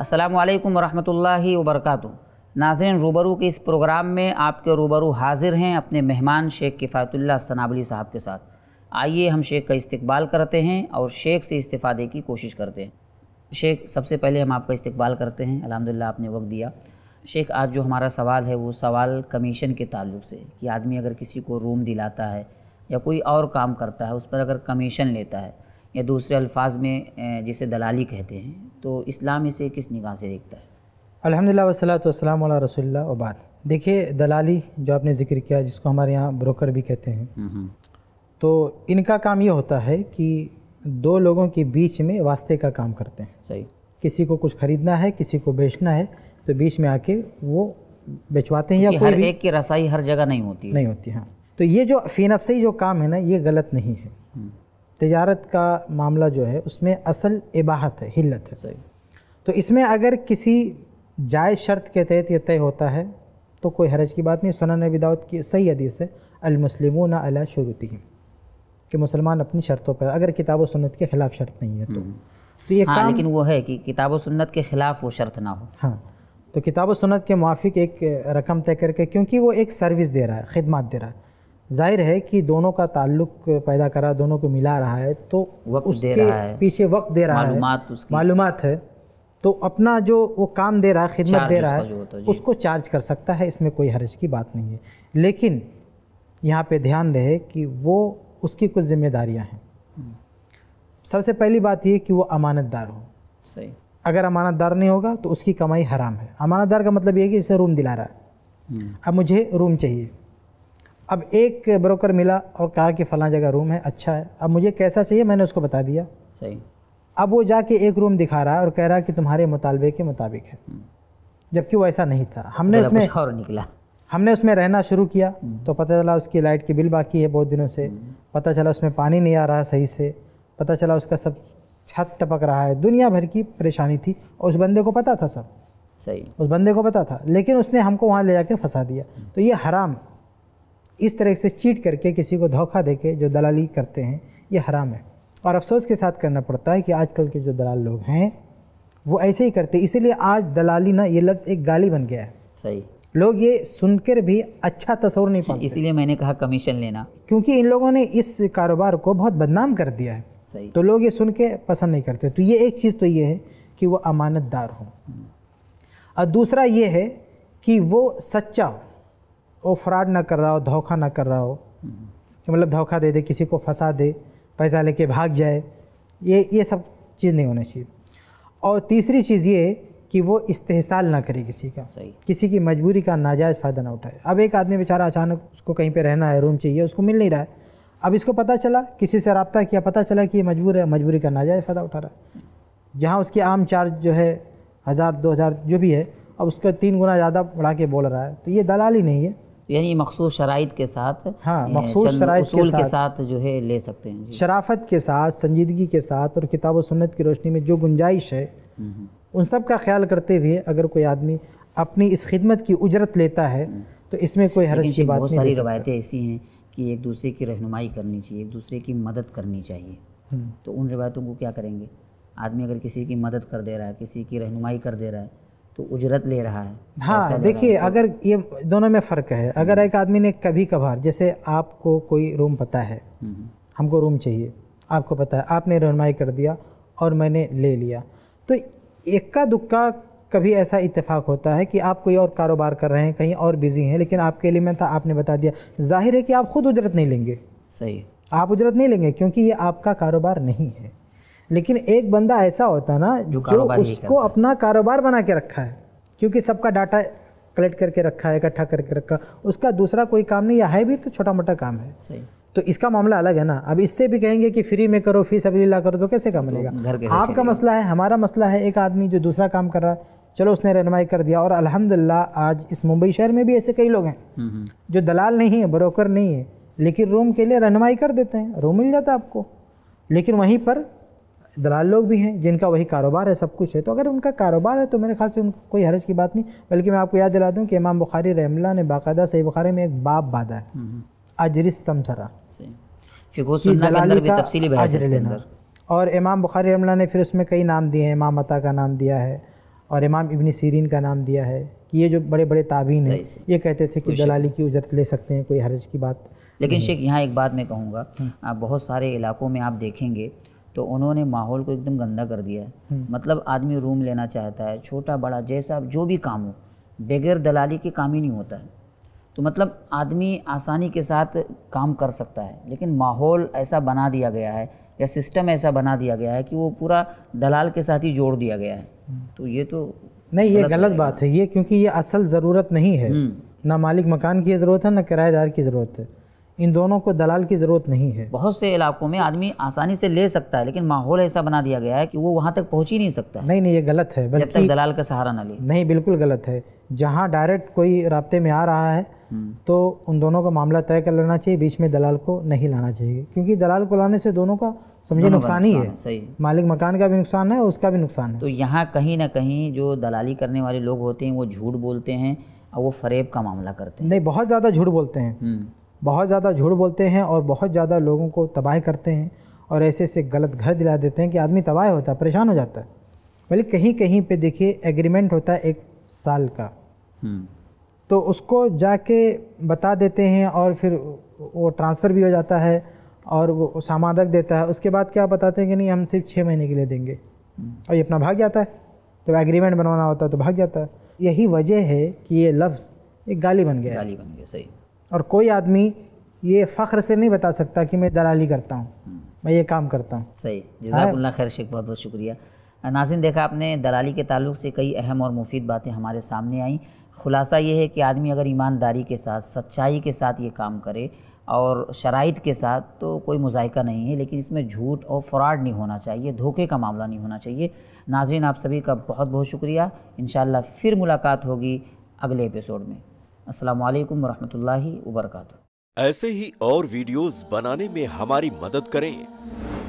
असलकम वरहमल वबरक नाजरन रूबरू के इस प्रोग्राम में आपके रूबरू हाजिर हैं अपने मेहमान शेख किफ़ायतुल्ला सनाबली साहब के साथ आइए हम शेख का इस्तकबाल करते हैं और शेख से इस्तीफ़ादे की कोशिश करते हैं शेख सबसे पहले हम आपका इस्तकबाल करते हैं अलहमदिल्ला आपने वक्त दिया शेख आज जो हमारा सवाल है वो सवाल कमीशन के ताल्लुक से कि आदमी अगर किसी को रूम दिलाता है या कोई और काम करता है उस पर अगर कमीशन लेता है या दूसरे अल्फाज में जिसे दलाली कहते हैं तो इस्लाम इसे किस निगाह से देखता है अलहमदिल्ला तो वसलाम रसोल्ला वबाद देखिए दलाली जो आपने ज़िक्र किया जिसको हमारे यहाँ ब्रोकर भी कहते हैं हम्म, हम्म। तो इनका काम ये होता है कि दो लोगों के बीच में वास्ते का काम करते हैं सही किसी को कुछ ख़रीदना है किसी को बेचना है तो बीच में आके वो बेचवाते हैं या कोई हर भी... एक की रसाई हर जगह नहीं होती नहीं होती हाँ तो ये जो से ही जो काम है ना ये गलत नहीं है हम्म। तजारत का मामला जो है उसमें असल इबाहत है हिलत है सही तो इसमें अगर किसी जायज़ शर्त के तहत यह तय होता है तो कोई हरज की बात नहीं सुनन विदाउत की सही हदीस है अलमुसलिमून अला शुरुती कि मुसलमान अपनी शर्तों पर अगर किताब सुन्नत के ख़िलाफ़ शर्त नहीं है तो, हम्म। तो ये हाँ, काम लेकिन वो है कि किताब सुन्नत के ख़िलाफ़ वो शर्त ना हो हाँ तो किताब सुन्नत के मुआफ़ एक रकम तय करके क्योंकि वो एक सर्विस दे रहा है खिदमत दे रहा है जाहिर है कि दोनों का ताल्लुक पैदा करा दोनों को मिला रहा है तो वक्त उसके दे रहा है पीछे वक्त दे रहा है मालूम है तो अपना जो वो काम दे रहा है खिदमत दे रहा है उसको चार्ज कर सकता है इसमें कोई हर्ज की बात नहीं है लेकिन यहाँ पे ध्यान रहे कि वो उसकी कुछ जिम्मेदारियाँ हैं सबसे पहली बात यह कि वो अमानतदार हो सही अगर अमानतदार नहीं होगा तो उसकी कमाई हराम है अमानतदार का मतलब ये है कि इसे रूम दिला रहा है हम्म। अब मुझे रूम चाहिए अब एक ब्रोकर मिला और कहा कि फ़लाँ जगह रूम है अच्छा है अब मुझे कैसा चाहिए मैंने उसको बता दिया सही अब वो जाके एक रूम दिखा रहा है और कह रहा है कि तुम्हारे मुतालबे के मुताबिक है हम्म। जबकि वो ऐसा नहीं था हमने उसमें और निकला हमने उसमें रहना शुरू किया हम्म। तो पता चला उसकी लाइट की बिल बाकी है बहुत दिनों से हम्म। पता चला उसमें पानी नहीं आ रहा सही से पता चला उसका सब छत टपक रहा है दुनिया भर की परेशानी थी और उस बंदे को पता था सब सही उस बंदे को पता था लेकिन उसने हमको वहाँ ले जाके फंसा दिया तो ये हराम इस तरह से चीट करके किसी को धोखा दे के जो दलाली करते हैं ये हराम है और अफसोस के साथ करना पड़ता है कि आजकल के जो दलाल लोग हैं वो ऐसे ही करते इसीलिए आज दलाली ना ये लफ्ज़ एक गाली बन गया है सही लोग ये सुनकर भी अच्छा तस्वर नहीं पाते इसीलिए मैंने कहा कमीशन लेना क्योंकि इन लोगों ने इस कारोबार को बहुत बदनाम कर दिया है सही तो लोग ये सुन के पसंद नहीं करते तो ये एक चीज़ तो ये है कि वो अमानतदार हो हम्म। और दूसरा ये है कि वो सच्चा हो वो फ्रॉड ना कर रहा हो धोखा ना कर रहा हो मतलब धोखा दे दे किसी को फंसा दे पैसा लेके भाग जाए ये ये सब चीज़ नहीं होना चाहिए और तीसरी चीज़ ये कि वो इस्तेसाल ना करे किसी का सही किसी की मजबूरी का नाजायज़ फ़ायदा ना उठाए अब एक आदमी बेचारा अचानक उसको कहीं पे रहना है रूम चाहिए उसको मिल नहीं रहा है अब इसको पता चला किसी से रबता किया पता चला कि ये मजबूर है मजबूरी का नाजायज़ फ़ायदा उठा रहा है जहाँ उसकी आम चार्ज जो है हज़ार दो हज़ार जो भी है अब उसका तीन गुना ज़्यादा बढ़ा के बोल रहा है तो ये दलाली नहीं है यानी मखसूस शराइ के साथ हाँ मखसूस शराइ के, के साथ जो है ले सकते हैं शराफत के साथ संजीदगी के साथ और किताब व सुन्नत की रोशनी में जो गुंजाइश है हम्म, हम्म। उन सब का ख्याल करते हुए अगर कोई आदमी अपनी इस खिदमत की उजरत लेता है हम्म। तो इसमें कोई हरज की बहुत सारी रवायतें ऐसी हैं कि एक दूसरे की रहनुमाई करनी चाहिए एक दूसरे की मदद करनी चाहिए तो उन रवायतों को क्या करेंगे आदमी अगर किसी की मदद कर दे रहा है किसी की रहनुमाई कर दे रहा है तो उजरत ले रहा है हाँ देखिए अगर ये दोनों में फ़र्क है अगर एक आदमी ने कभी कभार जैसे आपको कोई रूम पता है हम्म। हमको रूम चाहिए आपको पता है आपने रहनमाई कर दिया और मैंने ले लिया तो इक्का दुक्का कभी ऐसा इतफाक़ होता है कि आप कोई और कारोबार कर रहे हैं कहीं और बिज़ी हैं लेकिन आपके लिए मैं था आपने बता दिया जाहिर है कि आप खुद उजरत नहीं लेंगे सही आप उजरत नहीं लेंगे क्योंकि ये आपका कारोबार नहीं है लेकिन एक बंदा ऐसा होता ना जो, जो उसको अपना कारोबार बना के रखा है क्योंकि सबका डाटा कलेक्ट करके रखा है इकट्ठा करके रखा उसका दूसरा कोई काम नहीं या है भी तो छोटा मोटा काम है सही तो इसका मामला अलग है ना अब इससे भी कहेंगे कि फ्री में करो फीस अभी ला करो तो कैसे काम तो मिलेगा आपका मसला है हमारा मसला है एक आदमी जो दूसरा काम कर रहा है चलो उसने रहनमाई कर दिया और अल्हम्दुलिल्लाह आज इस मुंबई शहर में भी ऐसे कई लोग हैं हम्म, हम्म। जो दलाल नहीं है ब्रोकर नहीं है लेकिन रूम के लिए रहनमाई कर देते हैं रूम मिल जाता आपको लेकिन वहीं पर दलाल लोग भी हैं जिनका वही कारोबार है सब कुछ है तो अगर उनका कारोबार है तो मेरे ख्याल से उनको कोई हरज की बात नहीं बल्कि मैं आपको याद दिला दूँ कि इमाम बुखारी रहमला ने बाकायदा सही बुखारी में एक बाप बाधा है अजरिस हम्म, हम्म। समसरा और इमाम बुखारी रहमला ने फिर उसमें कई नाम दिए हैं इमाम अता का नाम दिया है और इमाम इबनी सीरीन का नाम दिया है कि ये जो बड़े बड़े ताबीन हैं ये कहते थे कि दलाली की उजरत ले सकते हैं कोई हरज की बात लेकिन शेख यहाँ एक बात मैं कहूँगा हम्म। बहुत सारे इलाकों में आप देखेंगे तो उन्होंने माहौल को एकदम गंदा कर दिया है हम्म। मतलब आदमी रूम लेना चाहता है छोटा बड़ा जैसा जो भी काम हो बगैर दलाली के काम ही नहीं होता है तो मतलब आदमी आसानी के साथ काम कर सकता है लेकिन माहौल ऐसा बना दिया गया है या सिस्टम ऐसा बना दिया गया है कि वो पूरा दलाल के साथ ही जोड़ दिया गया है हम्म। तो ये तो नहीं ये गलत बात है ये क्योंकि ये असल ज़रूरत नहीं है हम्म। ना मालिक मकान की ज़रूरत है ना किराएदार की ज़रूरत है इन दोनों को दलाल की ज़रूरत नहीं है बहुत से इलाकों में आदमी आसानी से ले सकता है लेकिन माहौल ऐसा बना दिया गया है कि वो वहाँ तक पहुँच ही नहीं सकता नहीं नहीं ये गलत है जब तक दलाल का सहारा ना ले नहीं बिल्कुल गलत है जहाँ डायरेक्ट कोई रबते में आ रहा है हम्म। तो उन दोनों का मामला तय कर लेना चाहिए बीच में दलाल को नहीं लाना चाहिए क्योंकि दलाल को लाने से दोनों का समझिए नुकसान ही है सही मालिक मकान का भी नुकसान है उसका भी नुकसान है तो यहाँ कहीं ना कहीं जो दलाली करने वाले लोग होते हैं वो झूठ बोलते हैं और वो फरेब का मामला करते हैं नहीं बहुत ज़्यादा झूठ बोलते हैं हम्म। बहुत ज़्यादा झूठ बोलते हैं और बहुत ज़्यादा लोगों को तबाह करते हैं और ऐसे ऐसे गलत घर दिला देते हैं कि आदमी तबाह होता है परेशान हो जाता है भले मतलब कहीं कहीं पे देखिए एग्रीमेंट होता है एक साल का हम्म। तो उसको जाके बता देते हैं और फिर वो ट्रांसफ़र भी हो जाता है और वो सामान रख देता है उसके बाद क्या बताते हैं कि नहीं हम सिर्फ छः महीने के लिए देंगे हम्म। और ये अपना भाग जाता है जब एग्रीमेंट बनवाना होता है तो भाग जाता है यही वजह है कि ये लफ्ज़ एक गाली बन गया गाली बन गया सही और कोई आदमी ये फ़ख्र से नहीं बता सकता कि मैं दलाली करता हूँ हम्म। मैं ये काम करता हूँ सही जजाकुल्ला हाँ। खैर शेख बहुत बहुत शुक्रिया नाजिन देखा आपने दलाली के ताल्लुक से कई अहम और मुफीद बातें हमारे सामने आईं खुलासा ये है कि आदमी अगर ईमानदारी के साथ सच्चाई के साथ ये काम करे और शराइ के साथ तो कोई मुजायका नहीं है लेकिन इसमें झूठ और फ्रॉड नहीं होना चाहिए धोखे का मामला नहीं होना चाहिए नाजिन आप सभी का बहुत बहुत शुक्रिया इन फिर मुलाकात होगी अगले एपिसोड में अस्सलाम वालेकुम वरहमतुल्लाहि ऐसे ही और वीडियोस बनाने में हमारी मदद करें